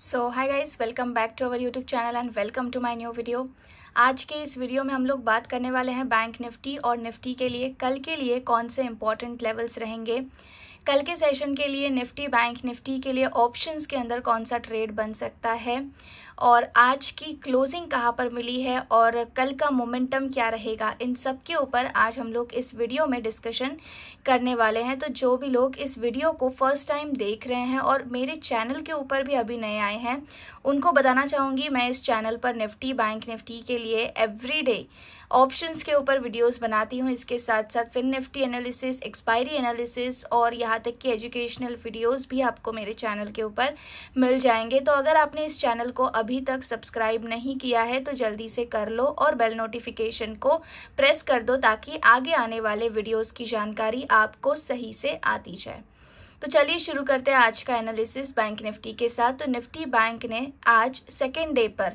so hi guys welcome back to our YouTube channel and welcome to my new video आज के इस video में हम लोग बात करने वाले हैं बैंक निफ्टी और निफ्टी के लिए कल के लिए कौन से इंपॉर्टेंट लेवल्स रहेंगे कल के सेशन के लिए निफ्टी बैंक निफ्टी के लिए ऑप्शंस के अंदर कौन सा ट्रेड बन सकता है और आज की क्लोजिंग कहाँ पर मिली है और कल का मोमेंटम क्या रहेगा इन सब के ऊपर आज हम लोग इस वीडियो में डिस्कशन करने वाले हैं तो जो भी लोग इस वीडियो को फर्स्ट टाइम देख रहे हैं और मेरे चैनल के ऊपर भी अभी नए आए हैं उनको बताना चाहूँगी मैं इस चैनल पर निफ्टी बैंक निफ्टी के लिए एवरी ऑप्शंस के ऊपर वीडियोस बनाती हूँ इसके साथ साथ Fin Nifty analysis expiry analysis और यहाँ तक कि एजुकेशनल वीडियोस भी आपको मेरे चैनल के ऊपर मिल जाएंगे तो अगर आपने इस चैनल को अभी तक सब्सक्राइब नहीं किया है तो जल्दी से कर लो और बेल नोटिफिकेशन को प्रेस कर दो ताकि आगे आने वाले वीडियोज़ की जानकारी आपको सही से आती जाए तो चलिए शुरू करते हैं आज का एनालिसिस बैंक निफ्टी के साथ तो निफ्टी बैंक ने आज सेकेंड डे पर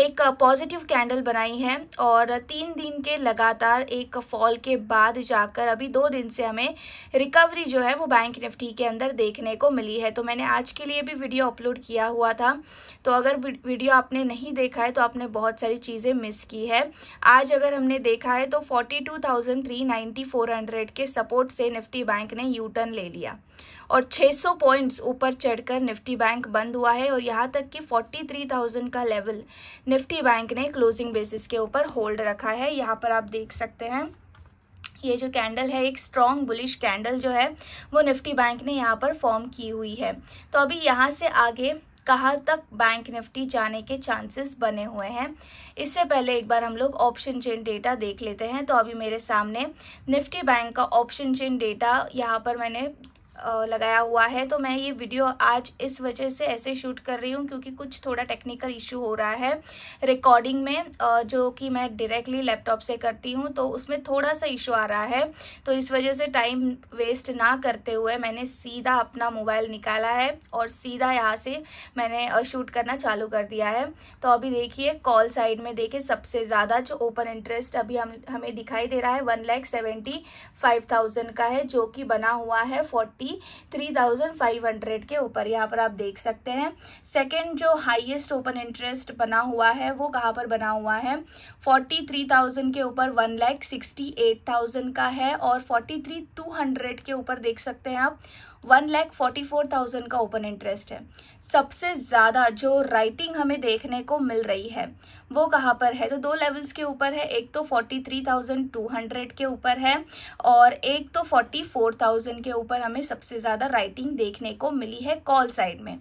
एक पॉजिटिव कैंडल बनाई है और तीन दिन के लगातार एक फॉल के बाद जाकर अभी दो दिन से हमें रिकवरी जो है वो बैंक निफ्टी के अंदर देखने को मिली है तो मैंने आज के लिए भी वीडियो अपलोड किया हुआ था तो अगर वीडियो आपने नहीं देखा है तो आपने बहुत सारी चीज़ें मिस की है आज अगर हमने देखा है तो forty two thousand three ninety four hundred के सपोर्ट से निफ्टी बैंक ने यू टर्न ले लिया और 600 पॉइंट्स ऊपर चढ़कर निफ्टी बैंक बंद हुआ है और यहाँ तक कि 43,000 का लेवल निफ्टी बैंक ने क्लोजिंग बेसिस के ऊपर होल्ड रखा है यहाँ पर आप देख सकते हैं ये जो कैंडल है एक स्ट्रॉन्ग बुलिश कैंडल जो है वो निफ्टी बैंक ने यहाँ पर फॉर्म की हुई है तो अभी यहाँ से आगे कहाँ तक बैंक निफ्टी जाने के चांसेस बने हुए हैं इससे पहले एक बार हम लोग ऑप्शन चेन डेटा देख लेते हैं तो अभी मेरे सामने निफ्टी बैंक का ऑप्शन चेन डेटा यहाँ पर मैंने लगाया हुआ है तो मैं ये वीडियो आज इस वजह से ऐसे शूट कर रही हूँ क्योंकि कुछ थोड़ा टेक्निकल इशू हो रहा है रिकॉर्डिंग में जो कि मैं डायरेक्टली लैपटॉप से करती हूँ तो उसमें थोड़ा सा इशू आ रहा है तो इस वजह से टाइम वेस्ट ना करते हुए मैंने सीधा अपना मोबाइल निकाला है और सीधा यहाँ से मैंने शूट करना चालू कर दिया है तो अभी देखिए कॉल साइड में देखिए सबसे ज़्यादा जो ओपन इंटरेस्ट अभी हम हमें दिखाई दे रहा है one lakh seventy five thousand का है जो कि बना हुआ है forty thirty three thousand five hundred के ऊपर यहाँ पर आप देख सकते हैं सेकेंड जो हाइएस्ट ओपन इंटरेस्ट बना हुआ है वो कहाँ पर बना हुआ है फोर्टी थ्री थाउजेंड के ऊपर one lakh sixty eight thousand का है और फोर्टी थ्री टू हंड्रेड के ऊपर देख सकते हैं आप one lakh forty four thousand का ओपन इंटरेस्ट है सबसे ज़्यादा जो राइटिंग हमें देखने को मिल रही है वो कहाँ पर है तो दो लेवल्स के ऊपर है एक तो 43,200 के ऊपर है और एक तो 44,000 के ऊपर हमें सबसे ज़्यादा राइटिंग देखने को मिली है कॉल साइड में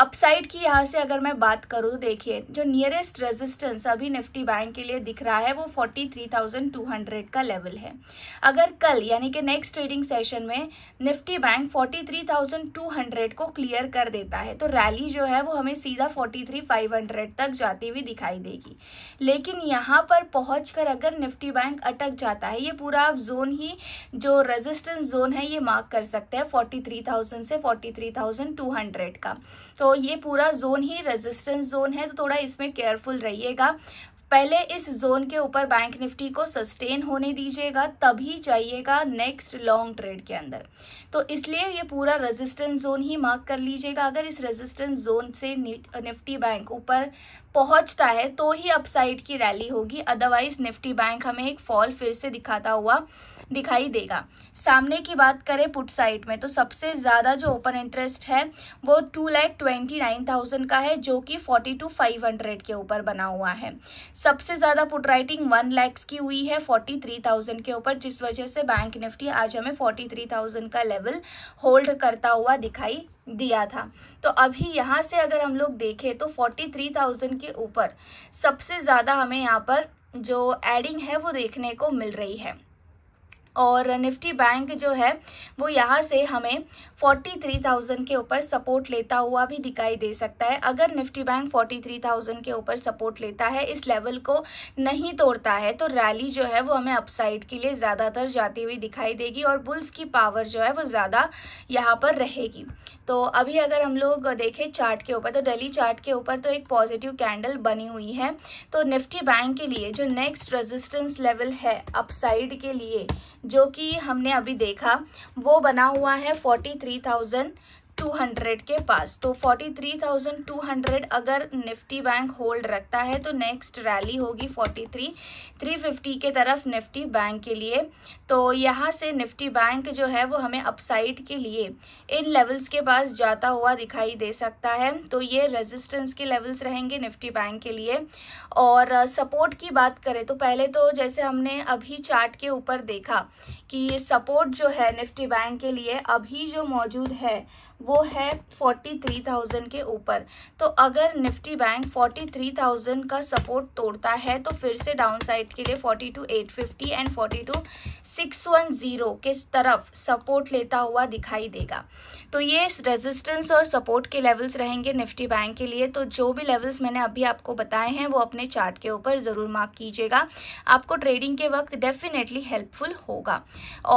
अपसाइड की यहाँ से अगर मैं बात करूँ देखिए जो नियरेस्ट रेजिस्टेंस अभी निफ्टी बैंक के लिए दिख रहा है वो 43,200 का लेवल है अगर कल यानी कि नेक्स्ट ट्रेडिंग सेशन में निफ्टी बैंक 43,200 को क्लियर कर देता है तो रैली जो है वो हमें सीधा 43,500 तक जाती हुई दिखाई देगी लेकिन यहाँ पर पहुँच अगर निफ्टी बैंक अटक जाता है ये पूरा आप जोन ही जो रेजिस्टेंस जोन है ये मार्क कर सकते हैं फोर्टी से फोर्टी का तो ये पूरा जोन ही रेजिस्टेंस जोन है तो थोड़ा इसमें केयरफुल रहिएगा पहले इस जोन के ऊपर बैंक निफ्टी को सस्टेन होने दीजिएगा तभी जाइएगा नेक्स्ट लॉन्ग ट्रेड के अंदर तो इसलिए ये पूरा रेजिस्टेंस जोन ही मार्क कर लीजिएगा अगर इस रेजिस्टेंस जोन से निफ्टी बैंक ऊपर पहुंचता है तो ही अपसाइड की रैली होगी अदरवाइज निफ्टी बैंक हमें एक फॉल फिर से दिखाता हुआ दिखाई देगा सामने की बात करें पुट साइड में तो सबसे ज़्यादा जो ओपन इंटरेस्ट है वो two lakh twenty nine thousand का है जो कि फोर्टी टू फाइव हंड्रेड के ऊपर बना हुआ है सबसे ज़्यादा पुट राइटिंग वन लैक्स की हुई है फोर्टी थ्री थाउजेंड के ऊपर जिस वजह से बैंक निफ्टी आज हमें फोर्टी थ्री थाउजेंड का लेवल होल्ड करता हुआ दिखाई दिया था तो अभी यहाँ से अगर हम लोग देखें तो फोर्टी थ्री थाउजेंड के ऊपर सबसे ज़्यादा हमें यहाँ पर जो एडिंग है वो देखने को मिल रही है और निफ्टी बैंक जो है वो यहाँ से हमें 43,000 के ऊपर सपोर्ट लेता हुआ भी दिखाई दे सकता है अगर निफ्टी बैंक 43,000 के ऊपर सपोर्ट लेता है इस लेवल को नहीं तोड़ता है तो रैली जो है वो हमें अपसाइड के लिए ज़्यादातर जाती हुई दिखाई देगी और बुल्स की पावर जो है वो ज़्यादा यहाँ पर रहेगी तो अभी अगर हम लोग देखें चार्ट के ऊपर तो डेली चार्ट के ऊपर तो एक पॉजिटिव कैंडल बनी हुई है तो निफ्टी बैंक के लिए जो नेक्स्ट रेजिस्टेंस लेवल है अपसाइड के लिए जो कि हमने अभी देखा वो बना हुआ है फोर्टी थ्री थाउजेंड 200 के पास तो 43,200 अगर निफ्टी बैंक होल्ड रखता है तो नेक्स्ट रैली होगी 350 के तरफ निफ्टी बैंक के लिए तो यहाँ से निफ्टी बैंक जो है वो हमें अपसाइड के लिए इन लेवल्स के पास जाता हुआ दिखाई दे सकता है तो ये रेजिस्टेंस के लेवल्स रहेंगे निफ्टी बैंक के लिए और सपोर्ट की बात करें तो पहले तो जैसे हमने अभी चार्ट के ऊपर देखा कि ये सपोर्ट जो है निफ्टी बैंक के लिए अभी जो मौजूद है वो है फोर्टी थ्री थाउजेंड के ऊपर तो अगर Nifty Bank forty three thousand का सपोर्ट तोड़ता है तो फिर से डाउन साइड के लिए forty two eight fifty and forty two six one zero के तरफ सपोर्ट लेता हुआ दिखाई देगा तो ये रेजिस्टेंस और सपोर्ट के लेवल्स रहेंगे निफ्टी बैंक के लिए तो जो भी लेवल्स मैंने अभी आपको बताए हैं वो अपने चार्ट के ऊपर ज़रूर मार्क कीजिएगा आपको ट्रेडिंग के वक्त डेफिनेटली हेल्पफुल होगा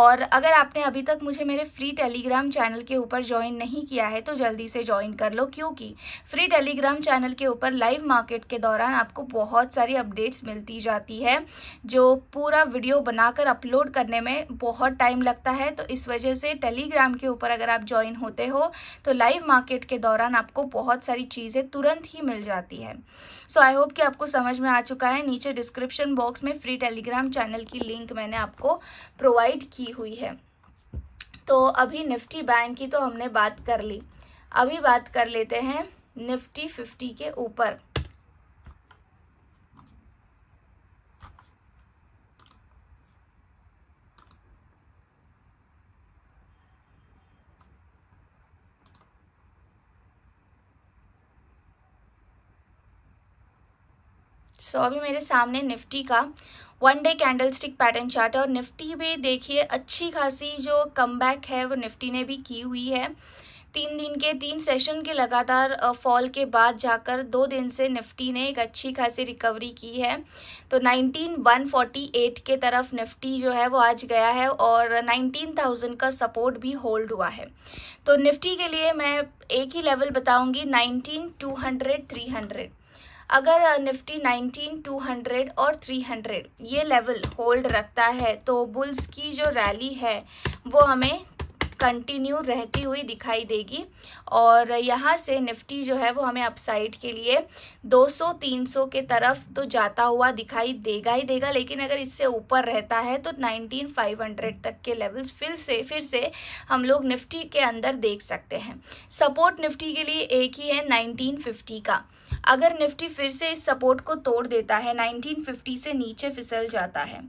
और अगर आपने अभी तक मुझे मेरे फ्री टेलीग्राम चैनल के ऊपर ज्वाइन नहीं नहीं किया है तो जल्दी से ज्वाइन कर लो क्योंकि फ्री टेलीग्राम चैनल के ऊपर लाइव मार्केट के दौरान आपको बहुत सारी अपडेट्स मिलती जाती है जो पूरा वीडियो बनाकर अपलोड करने में बहुत टाइम लगता है तो इस वजह से टेलीग्राम के ऊपर अगर आप ज्वाइन होते हो तो लाइव मार्केट के दौरान आपको बहुत सारी चीज़ें तुरंत ही मिल जाती है सो आई होप कि आपको समझ में आ चुका है नीचे डिस्क्रिप्शन बॉक्स में फ्री टेलीग्राम चैनल की लिंक मैंने आपको प्रोवाइड की हुई है तो अभी निफ्टी बैंक की तो हमने बात कर ली अभी बात कर लेते हैं निफ्टी फिफ्टी के ऊपर सो so, अभी मेरे सामने निफ्टी का one day candle stick pattern chart है और निफ्टी भी देखिए अच्छी खासी जो कम है वो निफ्टी ने भी की हुई है तीन दिन के तीन सेशन के लगातार फॉल के बाद जाकर दो दिन से निफ्टी ने एक अच्छी खासी रिकवरी की है तो 19148 के तरफ निफ्टी जो है वो आज गया है और 19000 का सपोर्ट भी होल्ड हुआ है तो निफ्टी के लिए मैं एक ही लेवल बताऊंगी 19200 300 अगर निफ्टी 19, 200 और 300 ये लेवल होल्ड रखता है तो बुल्स की जो रैली है वो हमें कंटिन्यू रहती हुई दिखाई देगी और यहाँ से निफ्टी जो है वो हमें अपसाइड के लिए 200-300 के तरफ तो जाता हुआ दिखाई देगा ही देगा लेकिन अगर इससे ऊपर रहता है तो 19500 तक के लेवल्स फिर से फिर से हम लोग निफ्टी के अंदर देख सकते हैं सपोर्ट निफ्टी के लिए एक ही है नाइनटीन का अगर निफ्टी फिर से इस सपोर्ट को तोड़ देता है नाइनटीन से नीचे फिसल जाता है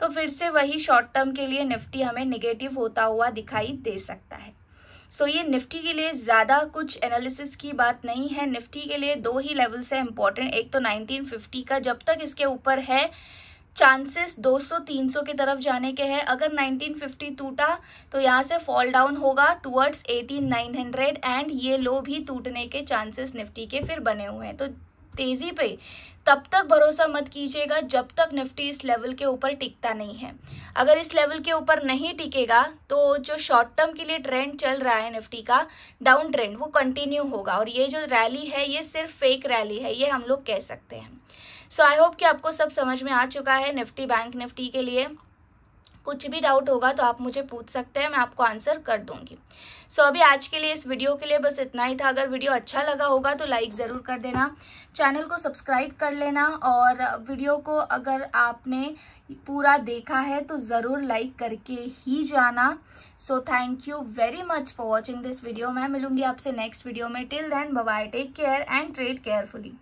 तो फिर से वही शॉर्ट टर्म के लिए निफ्टी हमें निगेटिव होता हुआ दिखाई दे सकता है सो so, ये निफ्टी के लिए ज़्यादा कुछ एनालिसिस की बात नहीं है निफ्टी के लिए दो ही लेवल्स है इंपॉर्टेंट एक तो 1950 का जब तक इसके ऊपर है चांसेस 200-300 की तरफ जाने के हैं अगर 1950 टूटा तो यहाँ से फॉल डाउन होगा टुवर्ड्स 18900 एंड ये लो भी टूटने के चांसेस निफ्टी के फिर बने हुए हैं तो तेजी पे तब तक भरोसा मत कीजिएगा जब तक निफ्टी इस लेवल के ऊपर टिकता नहीं है अगर इस लेवल के ऊपर नहीं टिकेगा तो जो शॉर्ट टर्म के लिए ट्रेंड चल रहा है निफ्टी का डाउन ट्रेंड वो कंटिन्यू होगा और ये जो रैली है ये सिर्फ फेक रैली है ये हम लोग कह सकते हैं सो आई होप कि आपको सब समझ में आ चुका है निफ्टी बैंक निफ्टी के लिए कुछ भी डाउट होगा तो आप मुझे पूछ सकते हैं मैं आपको आंसर कर दूंगी सो so, अभी आज के लिए इस वीडियो के लिए बस इतना ही था अगर वीडियो अच्छा लगा होगा तो लाइक ज़रूर कर देना चैनल को सब्सक्राइब कर लेना और वीडियो को अगर आपने पूरा देखा है तो ज़रूर लाइक करके ही जाना so thank you very much for watching this video मैं मिलूंगी आपसे नेक्स्ट वीडियो में till then bye take care and trade carefully